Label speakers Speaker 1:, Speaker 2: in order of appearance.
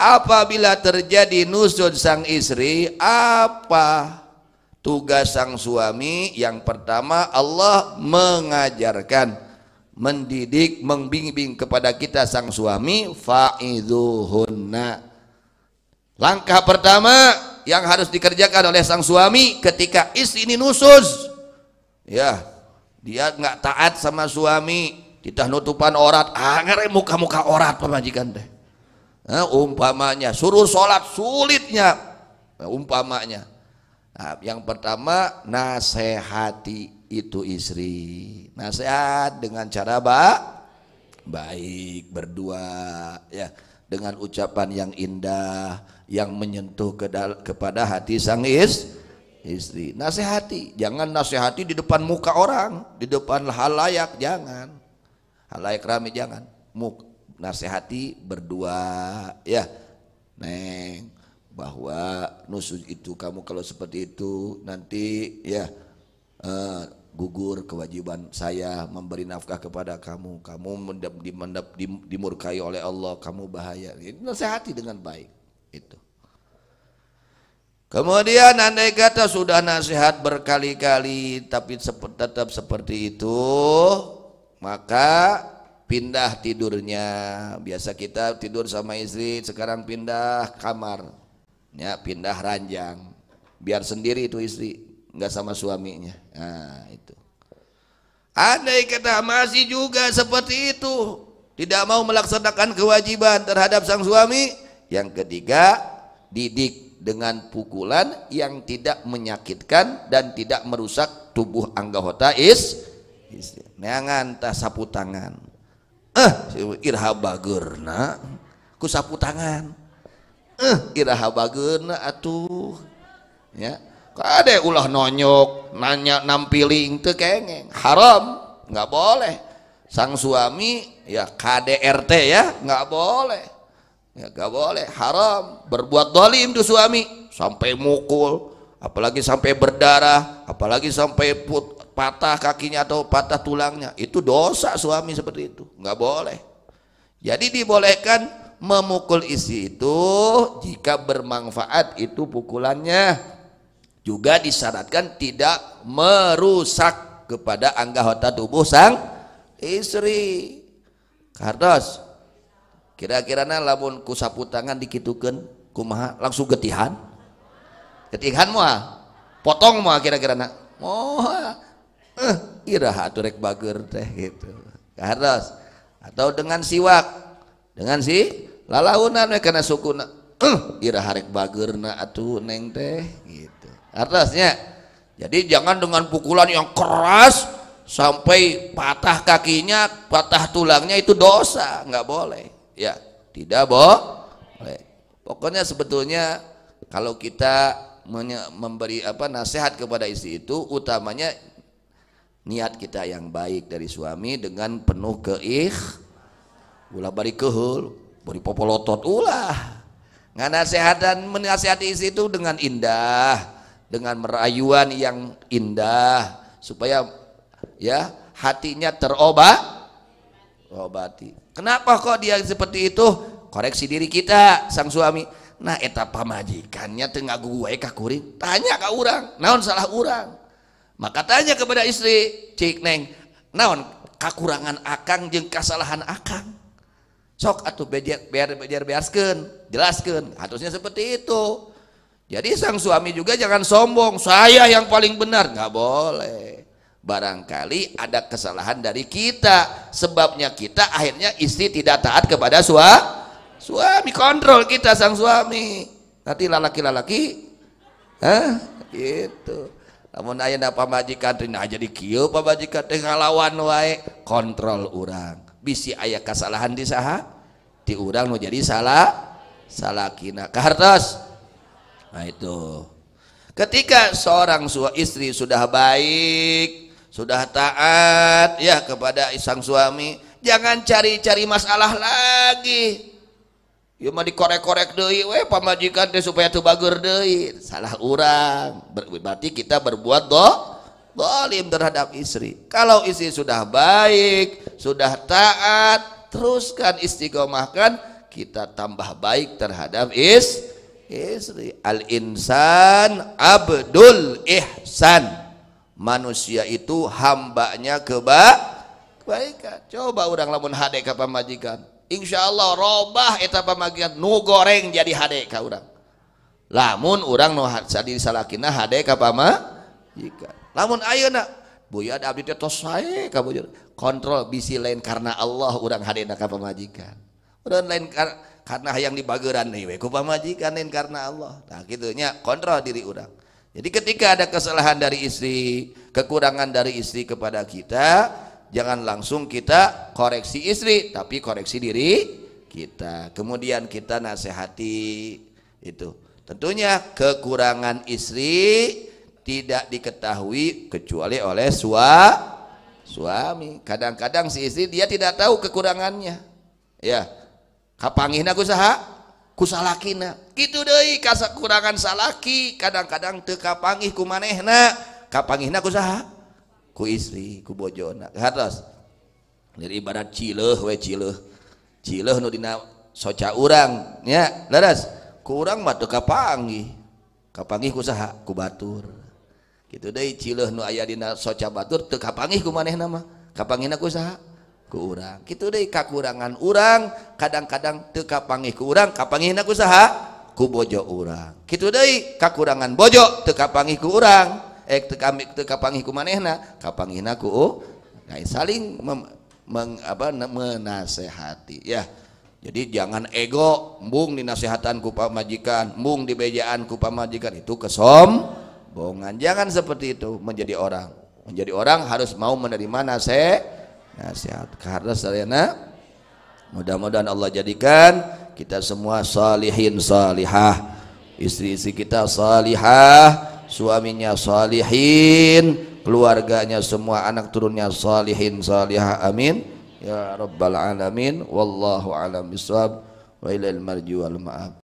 Speaker 1: apabila terjadi nusud sang istri apa tugas sang suami yang pertama Allah mengajarkan mendidik membimbing kepada kita sang suami faidhuhunna langkah pertama yang harus dikerjakan oleh sang suami ketika istri ini nusuz ya dia nggak taat sama suami kita nutupan orat ah muka-muka orat pemajikan teh Nah, umpamanya suruh sholat sulitnya eh, umpamanya nah, yang pertama nasehati itu istri nasihat dengan cara ba baik berdua ya dengan ucapan yang indah yang menyentuh ke kepada hati sang is istri nasehati jangan nasihati di depan muka orang di depan halayak jangan halayak rame jangan muka nasihati berdua ya neng bahwa nusuj itu kamu kalau seperti itu nanti ya uh, gugur kewajiban saya memberi nafkah kepada kamu kamu mendap, dimendap, dimurkai oleh Allah kamu bahaya nasihati dengan baik itu Kemudian andai kata sudah nasihat berkali-kali tapi tetap seperti itu, maka pindah tidurnya biasa kita tidur sama istri sekarang pindah kamar ya pindah ranjang biar sendiri itu istri nggak sama suaminya nah itu andai kata masih juga seperti itu tidak mau melaksanakan kewajiban terhadap sang suami yang ketiga didik dengan pukulan yang tidak menyakitkan dan tidak merusak tubuh anggota is istri jangan nah, tak sapu tangan eh irha bagurna ku sapu tangan eh irha bagurna atuh ya kade ulah nonyok nanya nampiling teu kengeng haram nggak boleh sang suami ya KDRT ya nggak boleh ya nggak boleh haram berbuat dolim tuh suami sampai mukul apalagi sampai berdarah apalagi sampai put patah kakinya atau patah tulangnya itu dosa suami seperti itu nggak boleh jadi dibolehkan memukul isi itu jika bermanfaat itu pukulannya juga disyaratkan tidak merusak kepada anggota tubuh sang istri Kardos kira-kira nah lamun ku tangan dikitukan kumaha langsung getihan getihan mah potong mah kira-kira nak moal eh iraha turek bager teh gitu harus atau dengan siwak dengan si lalaunan karena suku na, eh iraha rek na atu neng teh gitu harusnya jadi jangan dengan pukulan yang keras sampai patah kakinya patah tulangnya itu dosa nggak boleh ya tidak boleh pokoknya sebetulnya kalau kita memberi apa nasihat kepada istri itu utamanya niat kita yang baik dari suami dengan penuh keikh ulah bari kehul bari popolotot ulah nasihat dan menasihati istri itu dengan indah dengan merayuan yang indah supaya ya hatinya terobat obati kenapa kok dia seperti itu koreksi diri kita sang suami nah etapa majikannya tengah gue kakurin tanya ke orang naon salah orang maka tanya kepada istri, cik neng, naon kekurangan akang jeng kesalahan akang. Sok atau biar biar biar biarskan, jelaskan. Harusnya seperti itu. Jadi sang suami juga jangan sombong, saya yang paling benar, nggak boleh. Barangkali ada kesalahan dari kita, sebabnya kita akhirnya istri tidak taat kepada suami. Suami kontrol kita sang suami. Nanti lalaki-lalaki, ah, gitu namun ayah na pamajikan Rina jadi Ky pemajikan lawan wae kontrol orang, bisi ayah kesalahan di saha diurang mau jadi salah salah kina kartas nah itu ketika seorang suami istri sudah baik sudah taat ya kepada sang suami jangan cari-cari masalah lagi Ya mah dikorek-korek deui weh pamajikan deh supaya tuh bager doi. Salah orang. Berarti kita berbuat doh dolim terhadap istri. Kalau istri sudah baik, sudah taat, teruskan istiqomahkan kita tambah baik terhadap is istri. Al insan abdul ihsan. Manusia itu hambanya keba kebaikan. Coba orang lamun hadek ka pamajikan Insya Allah robah eta pamagian nu goreng jadi hade ka urang lamun urang nu jadi salakina hade ka pamajikan lamun ayeuna buyat abdi teh tos sae ka kontrol bisi lain karena Allah urang hadena ka pamajikan urang lain kar karena yang nih deui ku pamajikan lain karena Allah nah kitu nya kontrol diri urang jadi ketika ada kesalahan dari istri kekurangan dari istri kepada kita jangan langsung kita koreksi istri tapi koreksi diri kita kemudian kita nasihati itu tentunya kekurangan istri tidak diketahui kecuali oleh sua, suami kadang-kadang si istri dia tidak tahu kekurangannya ya kapangihna kusaha kusalakina gitu kasak kurangan salaki kadang-kadang teka kapangih kumanehna kapangihna kusaha istri kubojo dari iba socarang kurangkai kapangi usaha kubatur gitu De aya soca Baturkapangkueh nama Kapangaha kurang gitu de kakurangan urang kadang-kadang tekapangikurang kapangin usaha kubojo orang gitu De kakurangan bojok tekapangi kurang kita eh kami kapangiku manehna kapangihna ku oh. nah, saling mem, meng, apa, menasehati ya jadi jangan ego mung dinasehatan ku pamajikan mung dibejaan ku pamajikan itu kesombongan jangan seperti itu menjadi orang menjadi orang harus mau menerima nasihat nasihat karena sarana mudah-mudahan Allah jadikan kita semua salihin salihah istri-istri kita salihah suaminya salihin keluarganya semua anak turunnya salihin salihah amin ya rabbal alamin wallahu alam bisawab wa ilal marji wal ma'ab